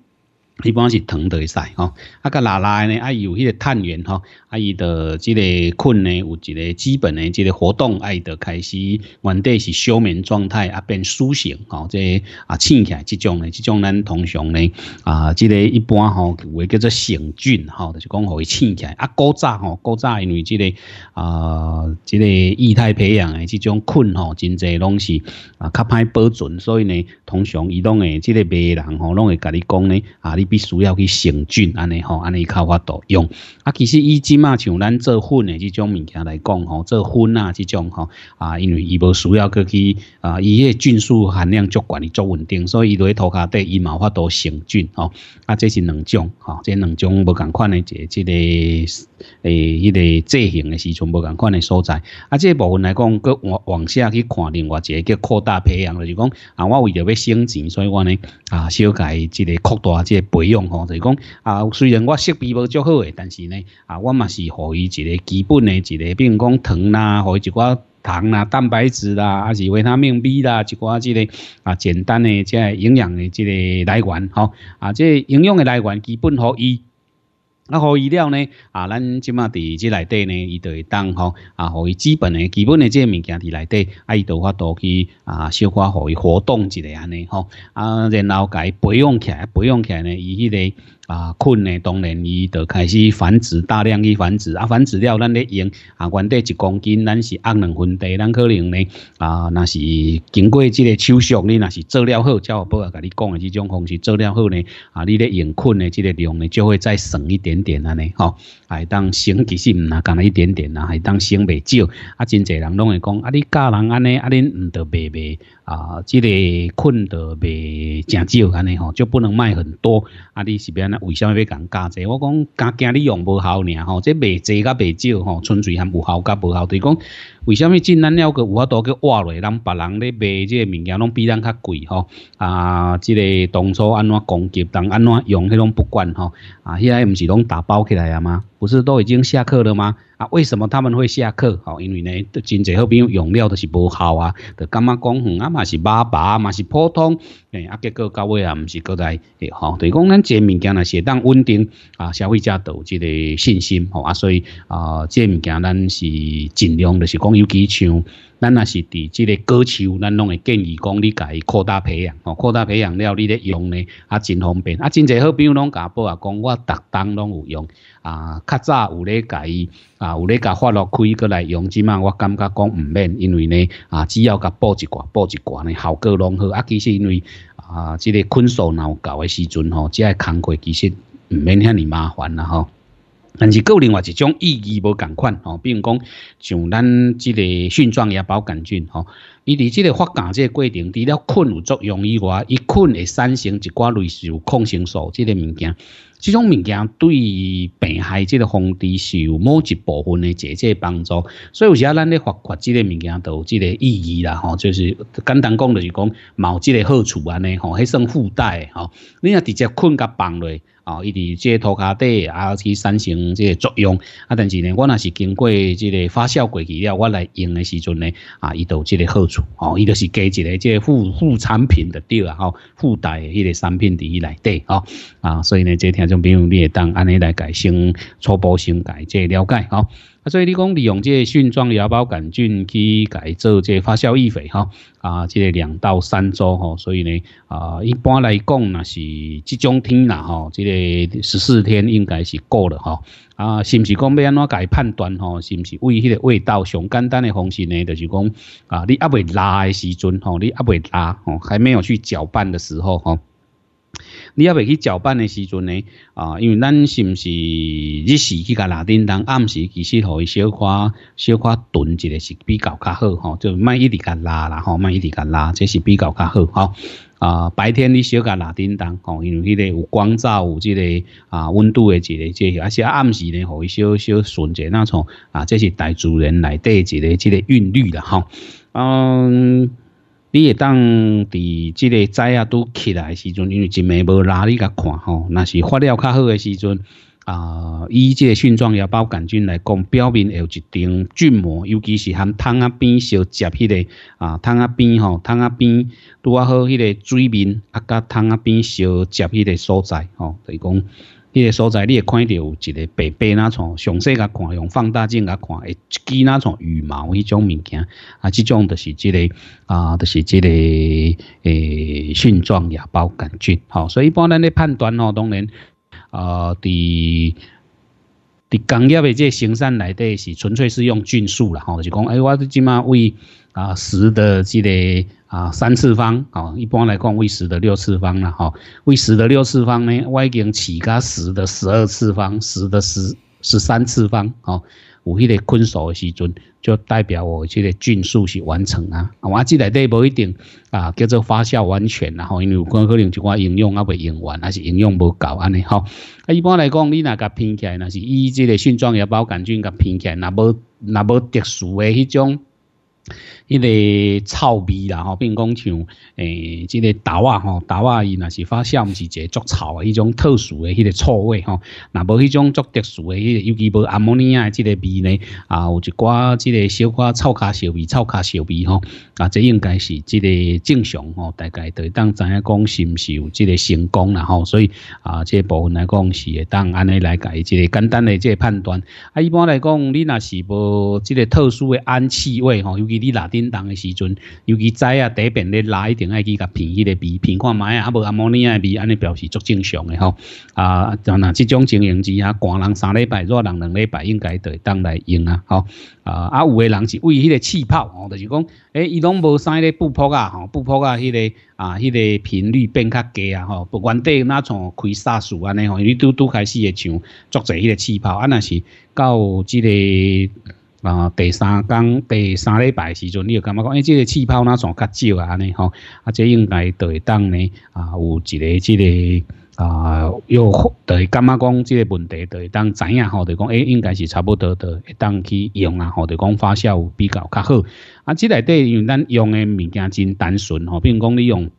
一般是藤会使吼，啊甲拉拉呢，啊有迄个碳源吼，啊伊的即个困呢，有一个基本的即个活动，啊伊就开始原地是休眠状态啊变苏醒吼，即啊醒起来即种呢，即种咱通常呢啊即个一般吼会叫做醒菌吼，就是讲互伊醒起来啊高早吼高早因为即个啊即个液态培养的即种困吼真济拢是啊较歹保存，所以呢通常伊拢会即个别人吼拢会甲你讲呢啊你。必须要去选菌，安尼吼，安尼靠法度用。啊，其实伊即嘛像咱做粉的这种物件来讲吼，做粉啊这种吼，啊，因为伊无需要去啊，伊迄菌数含量足悬，足稳定，所以伊在涂骹底伊有法度选菌吼。啊，这是两种，吼，这两种无同款的，一个，诶，迄个制型的时阵无同款的所在。啊，这部分来讲，搁往往下去看另外一个叫扩大培养，就是讲啊，我为着要省钱，所以我呢啊，小改即个扩大这。费用吼，就是讲啊，虽然我设备无足好诶，但是呢啊，我嘛是互伊一个基本诶一个，比如讲糖啦，互伊一寡糖啦、蛋白质啦，还是维他命 B 啦一寡即个啊，简单诶，即营养诶，即个来源吼啊，即营养诶来源基本互伊。那互以了呢？啊，咱即马伫即内底呢，伊就会当吼啊，互伊基本诶，基本的即个物件伫内底，啊，伊有发多去啊，消化互伊活动一下安尼吼啊，然后甲伊培养起来，培养起来呢，伊迄个。啊，菌呢？当然伊就开始繁殖，大量去繁殖。啊，繁殖了，咱咧用啊，原地一公斤，咱是压两分地，咱可能呢啊，那是经过这个手术呢，那是做了后，有我啊，甲你讲的这种方式做了后呢，啊，你咧用菌的这个量呢，就会再省一点点安尼吼，还当省其实唔呐，干了一点点啦，还当省袂少。啊，真侪人拢会讲，啊，你教人安尼，啊恁唔得卖未？啊，即个困得袂正少安尼吼，就不能卖很多。啊，你是变哪？为什么要讲加济？我讲，加惊你用不好尔吼。即卖济甲卖少吼，纯粹含无效甲无效。就讲，为什么进咱了个有法度去挖落，让别人咧卖即个物件拢比咱较贵吼？啊，即个当初安怎攻击，当安怎用，迄种不管吼。啊，现在毋是拢打包起来啊吗？不是都已经下课了吗？啊，为什么他们会下课？好，因为呢，真侪好比用料都是无效啊，就感觉讲，粉啊嘛是麻麻，嘛是普通，诶啊，结果到尾啊唔是搁在，吼，是讲咱这物件呢适当稳定啊，消费者有即个信心，吼啊，所以啊，这物件咱是尽量就是讲有几像咱若是伫即个果树，咱拢会建议讲你家己扩大培养，吼，扩大培养了，你咧用呢啊真方便，啊真侪好比友拢甲报啊，讲我逐当拢有用。啊，较早有咧甲伊啊有咧甲发落开过来用即嘛，我感觉讲唔免，因为呢，啊只要甲报一寡报一寡呢效果拢好，啊其实因为啊，即个困数闹够诶时阵吼，即个工过其实唔免遐尼麻烦啦，吼。但是有另外一种意义无同款，吼，比如讲，像咱即个链状芽孢杆菌，吼，伊伫即个发芽即过程，除了菌有作用以外，伊菌会产生一寡类似抗生素，即个物件。这种物件对病害这个防治是有某一部分的直接帮助，所以有时啊，咱咧发掘这个物件都有这个意义啦，吼，就是简单讲就是讲嘛有这个好处安尼，吼，还算附带，吼，你若直接困甲放落。哦，伊伫即个涂骹底，啊去产生即个作用，啊，但是呢，我那是经过即个发酵过去了，我来用的时阵呢，啊，伊都即个好处，哦，伊就是加一个即个副副产品的对啊，吼，附带迄个产品伫伊内底，哦，啊，所以呢，即听众朋友你也当安尼来改先，初步先改即了解吼。所以你讲利用这菌状芽孢杆菌去改做这发酵益肥哈啊，这个两到三周吼，所以呢啊，一般来讲呢是这种天啦吼，这个十四天应该是够了哈啊，是不是讲要安怎改判断吼？是不是为迄个味道？上简单的方式呢，就是讲啊，你阿未拉的时阵吼，你阿未拉吼，还没有去搅拌的时候吼。你要未去搅拌的时阵呢，啊，因为咱是毋是日时去甲拉叮当，暗时其实可以小可小可炖一个是比较较好吼，就卖一直甲拉吼，哈，慢一直甲拉，这是比较较好吼。啊，白天你小甲拉叮当，吼，因为迄个有光照有这个啊温度的这个这些，而且暗时呢可以小小顺着那种啊，这是大自然来底一个这个韵律的吼。嗯。你当伫即个灾啊拄起来时阵，因为真系无拉你甲看吼，那是发料较好诶时阵啊。以即个菌状芽孢杆菌来讲，表面有一层菌膜，尤其是含汤啊边烧接迄个啊汤啊边吼，汤啊边拄啊好迄个水面啊甲汤啊边烧接迄个所在吼，就于讲。那个所在，你也会看到有一个白白那从，详细甲看用放大镜甲看，一记那从羽毛迄种物件，啊，这种就是即个啊，就是即个诶，细状芽孢杆菌，好，所以一般人咧判断哦，当然啊，第。伫工业的这生产内底是纯粹是用菌数了吼，就讲哎，我起码为啊十的这个啊三次方哦，一般来讲为十的六次方了吼，为十的六次方呢，我已经起个十的十二次方，十的十十三次方哦。有迄个菌数的时阵，就代表我即个菌数是完成啊。我即内底无一定啊，叫做发酵完全啊，吼，因为有可能可能就我营养啊未用完，还是营养无够安尼吼。啊，一般来讲，你那甲偏起来，那是以即个性状也包杆菌甲偏起来，那无那无特殊的迄种。迄个臭味啦吼，并讲像诶，即个豆啊吼，豆啊伊若是发酵，毋是一个足臭诶迄种特殊诶迄个臭味吼。若无迄种足特殊诶，尤其无阿莫尼亚诶，即个味呢啊，有一寡即个小寡臭骹小味、臭骹小味吼。啊，这应该是即个正常吼，大概都会当知影讲是毋是有即个成功啦吼。所以啊，即、个部分来讲是会当安尼来改一个简单诶即个判断。啊，一般来讲，你若是无即个特殊诶氨气味吼，尤其你哪震荡的时阵，尤其在啊底边咧拉一定爱去甲便迄个比，平看卖啊，无啊毛你啊比安尼表示足正常嘅吼啊，当然即种情形之下，寒人三礼拜，热人两礼拜应该都会当来用啊吼啊，啊有嘅人是为迄个气泡吼，就是讲，哎，伊拢无生咧布扑啊吼，布扑啊迄个啊，迄个频率变较低啊吼，原底那从开沙数安尼吼，伊拄拄开始会像作者迄个气泡啊，那是到即个。啊，第三天、第三礼拜时阵，你就感觉讲，哎，这个气泡那上较少啊呢，吼，啊，这应该都会当呢，啊，有一个这个啊，又会感觉讲这个问题，都会当知影吼，就讲哎，应该是差不多，的，会当去用啊，吼，就讲发酵比较较好。啊，这里对，因为咱用的物件真单纯吼，比如讲你用。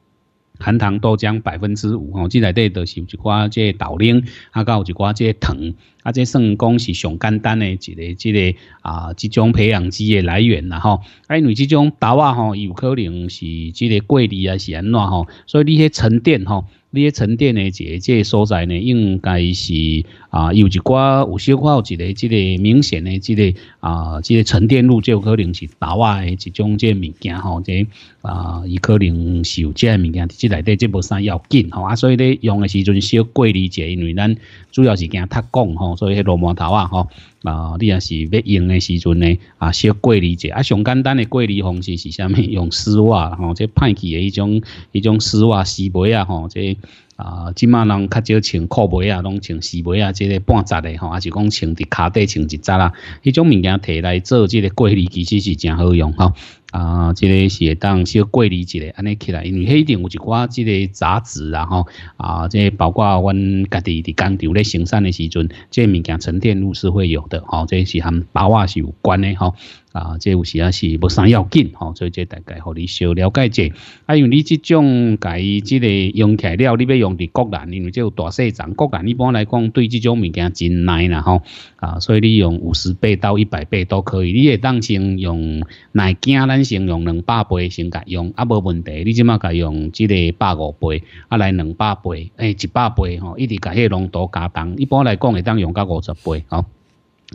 含糖豆浆百分之五吼，即内底就是有一寡即豆奶，啊，有一寡即糖，啊，即算讲是上简单诶一个即个啊，即种培养基诶来源啦吼。啊，因为即种豆啊吼，伊有可能是即个过劣啊，是安怎吼？所以你迄沉淀吼，你迄沉淀诶一个即所在呢，应该是。啊，有一寡有小有一个即个明显的即个啊，即个沉淀物就有可能是豆啊的一种即个物件吼，即啊，伊可能是有即个物件，即内底即无啥要紧吼啊，所以咧用的时阵小过滤者，因为咱主要是惊它讲吼，所以迄螺毛头啊吼啊，你也是要用的时阵呢啊，小过滤者啊，上简单的过滤方式是啥物？用丝袜吼，即派去的迄种迄种丝袜丝袜啊吼，即。啊，即卖人较少穿裤袜啊，拢穿丝袜啊，即个半截的吼，还是讲穿伫脚底穿一截啦，迄种物件摕来做即个过滤，其实是真好用吼。啊，即个是当小过滤一下，安尼起来，因为迄顶有一寡即个杂质，啊吼，啊，即包括阮家己的工厂咧生产的时阵，即物件沉淀物是会有的，吼，这是含包啊是有关的，吼，啊，即有时啊是无啥要紧，吼，所以即大概互你小了解一下。啊，因为你即种改即个用起来了，你要用的国内，因为即有大细种国人，一般来讲对即种物件真耐啦，吼，啊，所以你用五十倍到一百倍都可以，你也当成用耐惊咧。先用两百倍先甲用，啊无问题。你即马甲用即个百五倍，啊来两百倍，哎一百倍吼，一直迄个浓度加重。一般来讲会当用到五十倍吼。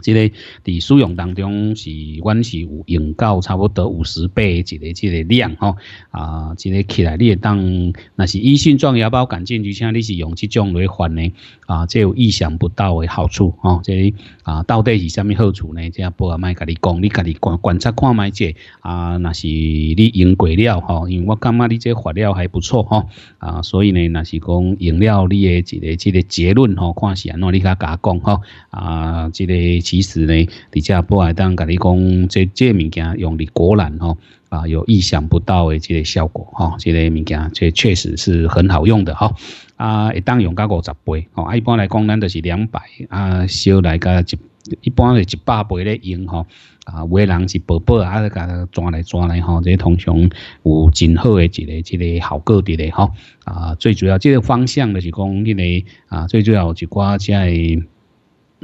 即个伫使用当中是，阮是有用到差不多五十倍一个即个量吼啊！即个起来，你当那是医性状也包干净，而且你是用即种来发呢啊，即有意想不到的好处哦！即啊，到底是啥物好处呢？即下不阿卖甲你讲，你家你观察看卖者啊，那是你用过了吼，因为我感觉你即发料还不错吼啊，所以呢，那是讲用了你的一个即个结论吼，看是安怎你家家讲吼，啊，即个。其实呢，你家不爱当甲你讲这这物件用你果然哦啊有意想不到的这个效果哈，这个物件这确实是很好用的哈啊，一当用到五十倍哦，啊一般来讲咱都是两百啊，少来个一一般是一百倍咧用哈啊，为人是薄薄啊，啊抓来抓来吼，这通常有真好诶，这个这个效果的嘞哈啊，最主要这个方向就是讲因为啊，最主要就寡在。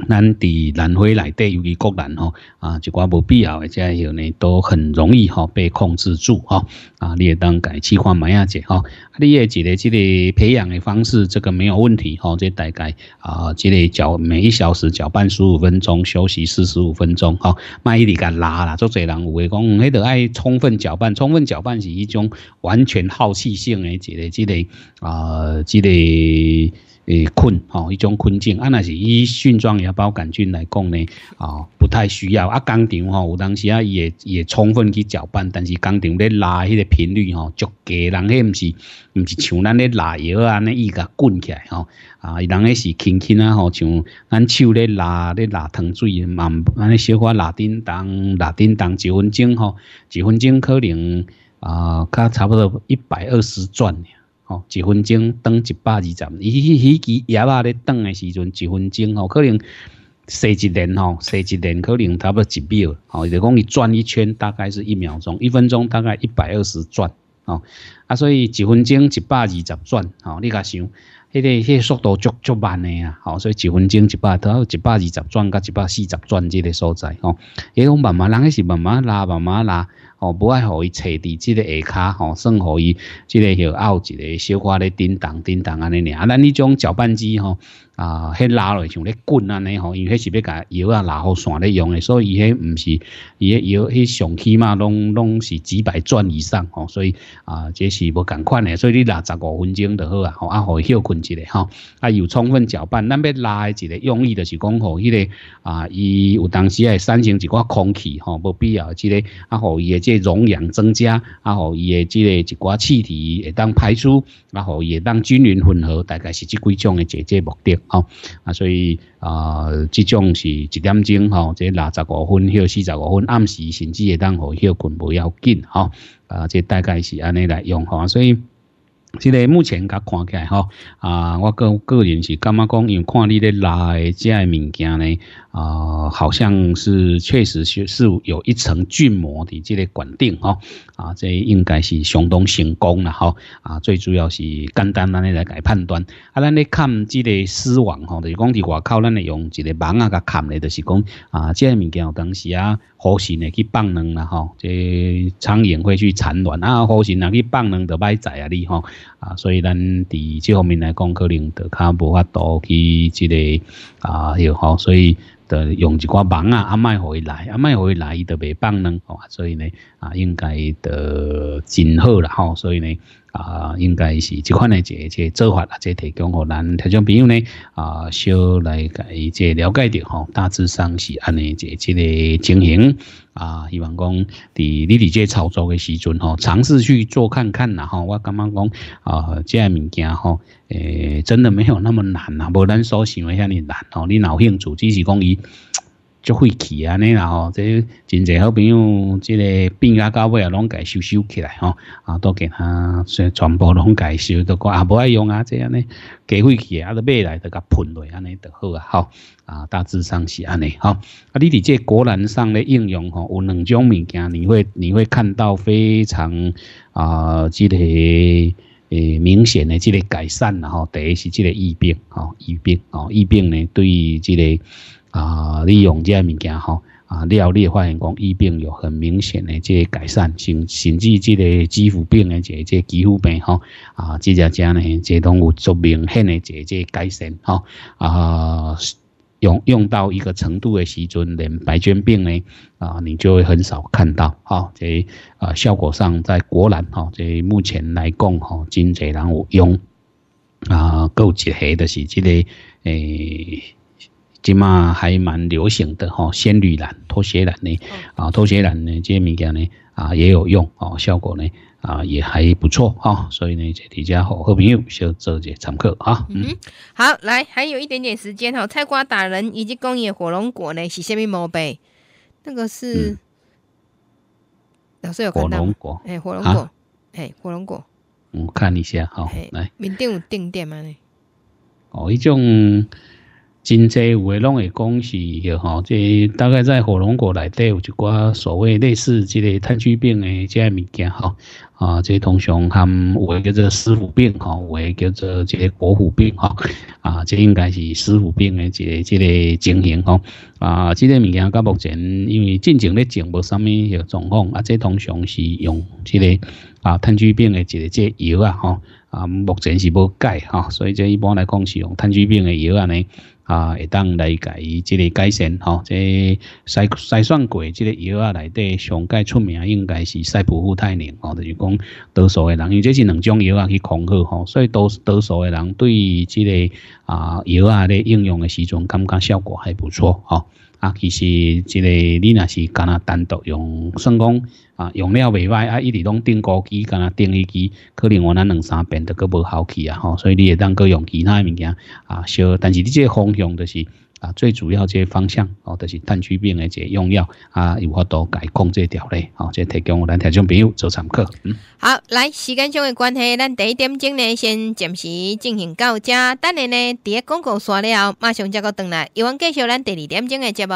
咱伫南非内底，尤其国人吼啊，一寡无必要的这些呢，都很容易吼被控制住吼。啊，你也当家去换买亚子吼，你也一得，这个培养的方式，这个没有问题吼。这大概啊，这个搅每一小时搅拌十五分钟，休息四十五分钟吼，卖伊里个拉啦，做侪人有会讲，迄个爱充分搅拌，充分搅拌是一种完全耗气性的这个这个啊，这个。诶，困吼，一种困境。啊，那是以菌状芽孢杆菌来讲呢，啊，不太需要。啊，工厂吼，有当时啊，也也充分去搅拌，但是工厂咧拉迄个频率吼，足低，人迄毋是毋是像咱咧拉药啊，那伊甲滚起来吼，啊，人迄是轻轻啊吼，像咱手咧拉咧拉糖水，慢安尼小可拉叮当拉叮当一分钟吼，一分钟可能啊，较差不多一百二十转。哦，一分钟等一百二十，伊伊伊其叶啊咧等的时阵，一分钟哦，可能细一连哦，一连可能差不多一秒哦，就讲伊转一圈大概是一秒钟，一分钟大概一百二十转哦，啊，所以一分钟一百二十转哦，你甲想，迄个迄速度足足慢诶啊，哦，所以一分钟一百到一百二十转，甲一百四十转即个所在哦，哎，慢慢，人也是慢慢拉，慢慢拉。哦，不爱，互伊揣伫即个下骹，吼，算互伊即个许拗一个小块咧叮当叮当安尼尔。啊，咱迄种搅拌机，吼。啊，迄拉落像咧滚安尼吼，因为是要甲摇啊拉好线咧用的，所以伊迄毋是伊迄迄上起码拢拢是几百转以上吼，所以啊，这是无共款的，所以你拉十五分钟就好啊，吼啊，伊休困一下吼，啊，有充分搅拌。咱要拉诶一个用意就是讲吼，迄个啊，伊有当时会产生一寡空气吼，无必要即个啊，互伊诶即个溶氧增加，啊，互伊诶即个一寡气体会当排出，然后也当均匀混合，大概是即几种诶，这这目的。好，啊所以啊，即种是一点钟，吼，即六十五分、歇四十五分，暗时甚至会当互歇困无要紧，吼。啊，即大概是安尼来用，吼。所以即个目前甲看起来，吼，啊，我个个人是感觉讲，因为看你咧拉诶遮嘅物件咧。啊，好像是确实是是有一层菌膜的这个管定哦，啊，这应该是相当成功了哈，啊，最主要是简单呢来改判断，啊，咱咧看这个丝网哈，就是讲伫外口咱咧用一个网啊甲砍咧，就是讲啊，这个物件有东西啊，或许呢去放卵了哈，这苍蝇会去产卵啊，或许呢去放卵的歹仔啊哩哈，啊，所以咱伫这方面来讲，可能就较无法多去这个啊又吼，所以。的用一挂网啊，阿卖回来，阿卖回来，伊特别棒呢，吼，所以呢，啊，应该的真好了，吼，所以呢，啊，应该是这款的这个做法啊，这提供给咱听众朋友呢，啊，小来介了解着，吼，大致上是安尼这一个情形。啊，希望讲在你哋这操作嘅时阵吼，尝试去做看看啦吼。我感觉讲啊，即个物件吼，诶，真的没有那么难啦，无咱所想嘅遐尼难吼。你有兴趣，只是讲伊。就废弃啊，尼然后这真侪好朋友，这个病啊，到位啊，拢改修修起来吼，啊，都给他全全部拢改修，都讲啊，无爱用啊这样呢，给废气啊，都买来都甲喷落安尼就好啊，好啊，大致上是安尼吼。啊，你伫即果篮上咧应用吼，有两种物件，你会你会看到非常啊，即个诶明显的即个改善然后，第一是即个疫病吼，疫病吼，疫病呢对即个。啊，利用这物件吼，啊，廖丽发现讲，疫病有很明显的这改善，甚甚至这个皮肤病的这这皮肤病吼，啊，这只只呢，这拢有足明显的这这改善吼，啊，用用到一个程度的时阵，连白菌病呢，啊，你就会很少看到哈，这啊，效果上在国兰吼，这目前来讲吼，经济人有用，啊，够结合的是这个诶。即嘛还蛮流行的吼，仙女兰、拖鞋兰呢，啊，拖鞋兰呢，这些物件呢，啊，也有用哦，效果呢，啊，也还不错哈，所以呢，就底下好，好朋友就做这常客啊。嗯，好，来，还有一点点时间哈，菜瓜打人以及工业火龙果呢，是什么毛病？那个是老师有看到？哎，火龙果，哎，火龙果，我看一下哈，来，面顶有定点吗？哦，一种。真侪有诶，拢会讲是吼，即大概在火龙果内底有一寡所谓类似即个炭疽病诶即个物件吼啊，即通常含有诶叫做尸腐病吼，有诶叫做即个果腐病吼啊，即应该是尸腐病诶即个即个情形吼啊，即个物件到目前因为进前咧种无啥物许状况，啊，即通常是用即个啊炭疽病诶一个即药啊吼啊，目前是无改吼，所以即一般来讲是用炭疽病诶药安尼。啊，会当来改伊，即个改善吼。在筛筛选过即个药啊内底上界出名，应该是赛普富泰宁吼。就是讲多数的人，因为这是两种药啊去控制吼，所以多多数的人对即个啊药啊咧应用的时阵，感觉效果还不错吼。啊，其实即个你若是干那单独用算讲。啊，用了袂歹，啊，一直拢定高机，干那定一机，可能我那两三遍都阁无好去啊，吼，所以你也当阁用其他物件啊，小，但是你这方向就是啊，最主要这方向哦，就是炭疽病的这用药啊，有法多改控这条嘞，哦，这提供咱听众朋友做参考。嗯，好，来时间上的关系，咱第一点钟呢先暂时进行到这，等下呢，第一广告刷了后，马上再阁转来，有法继续咱第二点钟的节目。